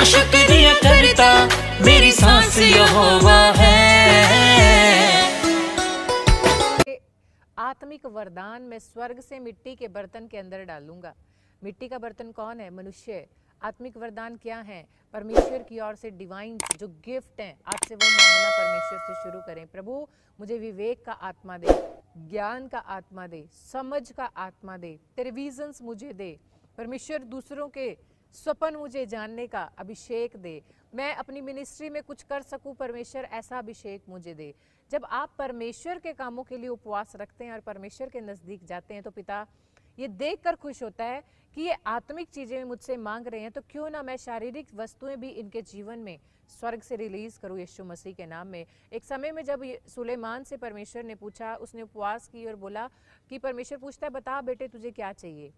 को शुक्रिया करता मेरी सांस यहोवा है आत्मिक वरदान मैं स्वर्ग से मिट्टी के बर्तन के अंदर डालूंगा मिट्टी का बर्तन कौन है मनुष्य आत्मिक वरदान क्या है परमेश्वर की ओर से डिवाइन जो गिफ्ट हैं आपसे वो मांगना परमेश्वर से शुरू करें प्रभु मुझे विवेक का आत्मा दे ज्ञान का आत्मा दे समझ का आत्मा दे तेरे विजन्स मुझे दे परमेश्वर दूसरों के स्वपन मुझे जानने का अभिषेक दे मैं अपनी मिनिस्ट्री में कुछ कर सकूं परमेश्वर ऐसा अभिषेक मुझे दे जब आप परमेश्वर के कामों के लिए उपवास रखते हैं और परमेश्वर के नज़दीक जाते हैं तो पिता ये देख कर खुश होता है कि ये आत्मिक चीज़ें मुझसे मांग रहे हैं तो क्यों ना मैं शारीरिक वस्तुएं भी इनके जीवन में स्वर्ग से रिलीज़ करूं यीशु मसीह के नाम में एक समय में जब सुलेमान से परमेश्वर ने पूछा उसने उपवास की और बोला कि परमेश्वर पूछता है बता बेटे तुझे क्या चाहिए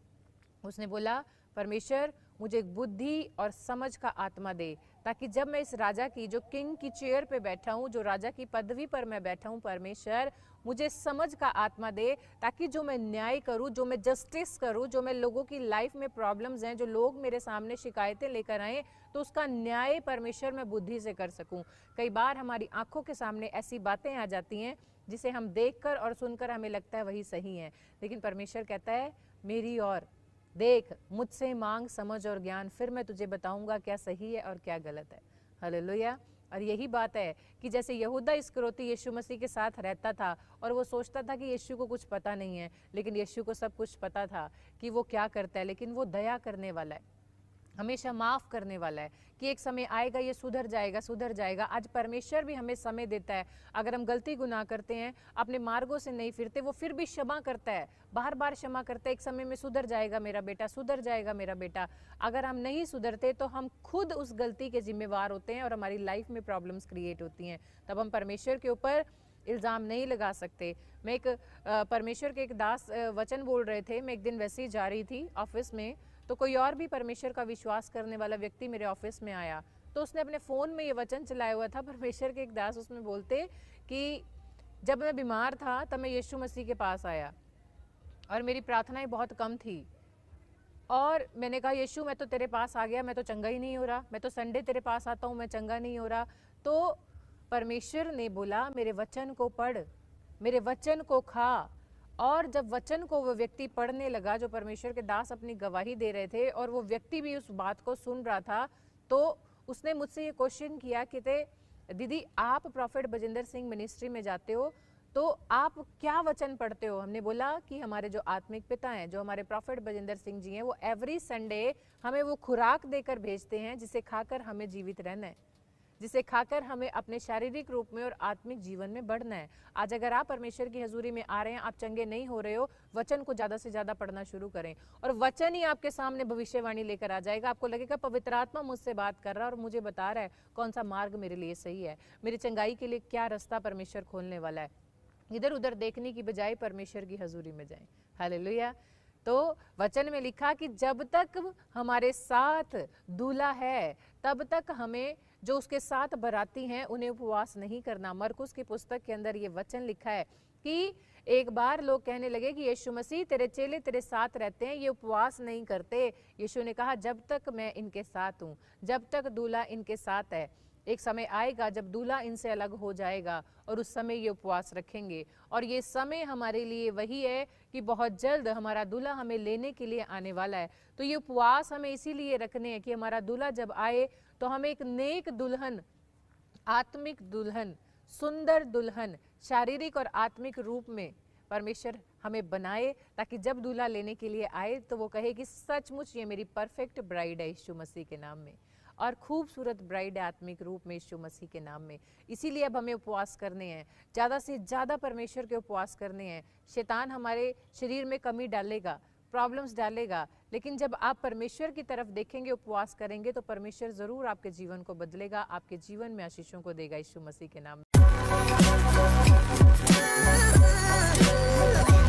उसने बोला परमेश्वर मुझे बुद्धि और समझ का आत्मा दे ताकि जब मैं इस राजा की जो किंग की चेयर पे बैठा हूँ जो राजा की पदवी पर मैं बैठा हूँ परमेश्वर मुझे समझ का आत्मा दे ताकि जो मैं न्याय करूँ जो मैं जस्टिस करूँ जो मैं लोगों की लाइफ में प्रॉब्लम्स हैं जो लोग मेरे सामने शिकायतें लेकर आए तो उसका न्याय परमेश्वर मैं बुद्धि से कर सकूँ कई बार हमारी आँखों के सामने ऐसी बातें आ जाती हैं जिसे हम देख और सुनकर हमें लगता है वही सही है लेकिन परमेश्वर कहता है मेरी और देख मुझसे मांग समझ और ज्ञान फिर मैं तुझे बताऊंगा क्या सही है और क्या गलत है हले और यही बात है कि जैसे यहूदा इस क्रोती यीशु मसीह के साथ रहता था और वो सोचता था कि यीशु को कुछ पता नहीं है लेकिन यीशु को सब कुछ पता था कि वो क्या करता है लेकिन वो दया करने वाला है हमेशा माफ़ करने वाला है कि एक समय आएगा ये सुधर जाएगा सुधर जाएगा आज परमेश्वर भी हमें समय देता है अगर हम गलती गुनाह करते हैं अपने मार्गों से नहीं फिरते वो फिर भी क्षमा करता है बार बार क्षमा करता है एक समय में सुधर जाएगा मेरा बेटा सुधर जाएगा मेरा बेटा अगर हम नहीं सुधरते तो हम खुद उस गलती के जिम्मेवार होते हैं और हमारी लाइफ में प्रॉब्लम्स क्रिएट होती हैं तब हम परमेश्वर के ऊपर इल्ज़ाम नहीं लगा सकते मैं एक परमेश्वर के एक दास वचन बोल रहे थे मैं एक दिन वैसे ही जा रही थी ऑफिस में तो कोई और भी परमेश्वर का विश्वास करने वाला व्यक्ति मेरे ऑफिस में आया तो उसने अपने फ़ोन में ये वचन चलाया हुआ था परमेश्वर के एक दास उसमें बोलते कि जब मैं बीमार था तब मैं यीशु मसीह के पास आया और मेरी प्रार्थनाएं बहुत कम थी और मैंने कहा यीशु मैं तो तेरे पास आ गया मैं तो चंगा ही नहीं हो रहा मैं तो संडे तेरे पास आता हूँ मैं चंगा नहीं हो रहा तो परमेश्वर ने बोला मेरे वचन को पढ़ मेरे वचन को खा और जब वचन को वो व्यक्ति पढ़ने लगा जो परमेश्वर के दास अपनी गवाही दे रहे थे और वो व्यक्ति भी उस बात को सुन रहा था तो उसने मुझसे ये क्वेश्चन किया कि थे दीदी आप प्रॉफिट बजेंद्र सिंह मिनिस्ट्री में जाते हो तो आप क्या वचन पढ़ते हो हमने बोला कि हमारे जो आत्मिक पिता हैं जो हमारे प्रॉफिट बजेंद्र सिंह जी हैं वो एवरी संडे हमें वो खुराक देकर भेजते हैं जिसे खाकर हमें जीवित रहना है जिसे खाकर हमें अपने शारीरिक रूप में और आत्मिक जीवन में बढ़ना है आज अगर आप परमेश्वर की हजूरी में आ रहे हैं आप चंगे नहीं हो रहे हो वचन को ज़्यादा से ज़्यादा पढ़ना शुरू करें और वचन ही आपके सामने भविष्यवाणी लेकर आ जाएगा आपको लगेगा पवित्र आत्मा मुझसे बात कर रहा है और मुझे बता रहा है कौन सा मार्ग मेरे लिए सही है मेरी चंगाई के लिए क्या रास्ता परमेश्वर खोलने वाला है इधर उधर देखने की बजाय परमेश्वर की हजूरी में जाएं लोहिया तो वचन में लिखा कि जब तक हमारे साथ दूल्हा है तब तक हमें जो उसके साथ बराती हैं उन्हें उपवास नहीं करना मरकुस की पुस्तक के अंदर ये वचन लिखा है कि एक बार लोग कहने लगे कि यीशु मसीह तेरे चेले तेरे साथ रहते हैं ये उपवास नहीं करते यीशु ने कहा जब तक मैं इनके साथ हूँ जब तक दूल्हा इनके साथ है एक समय आएगा जब दूल्हा इनसे अलग हो जाएगा और उस समय ये उपवास रखेंगे और ये समय हमारे लिए वही है कि बहुत जल्द हमारा दूल्हा हमें लेने के लिए आने वाला है तो ये उपवास हमें इसीलिए रखने हैं कि हमारा दूल्हा जब आए तो हमें एक नेक दुल्हन आत्मिक दुल्हन सुंदर दुल्हन शारीरिक और आत्मिक रूप में परमेश्वर हमें बनाए ताकि जब दूल्हा लेने के लिए आए तो वो कहे कि सचमुच ये मेरी परफेक्ट ब्राइड है यीशु मसीह के नाम में और खूबसूरत ब्राइड आत्मिक रूप में यीशु मसीह के नाम में इसीलिए अब हमें उपवास करने हैं ज़्यादा से ज़्यादा परमेश्वर के उपवास करने हैं शैतान हमारे शरीर में कमी डालेगा प्रॉब्लम्स डालेगा लेकिन जब आप परमेश्वर की तरफ देखेंगे उपवास करेंगे तो परमेश्वर ज़रूर आपके जीवन को बदलेगा आपके जीवन में आशीषों को देगा यीशु मसीह के नाम में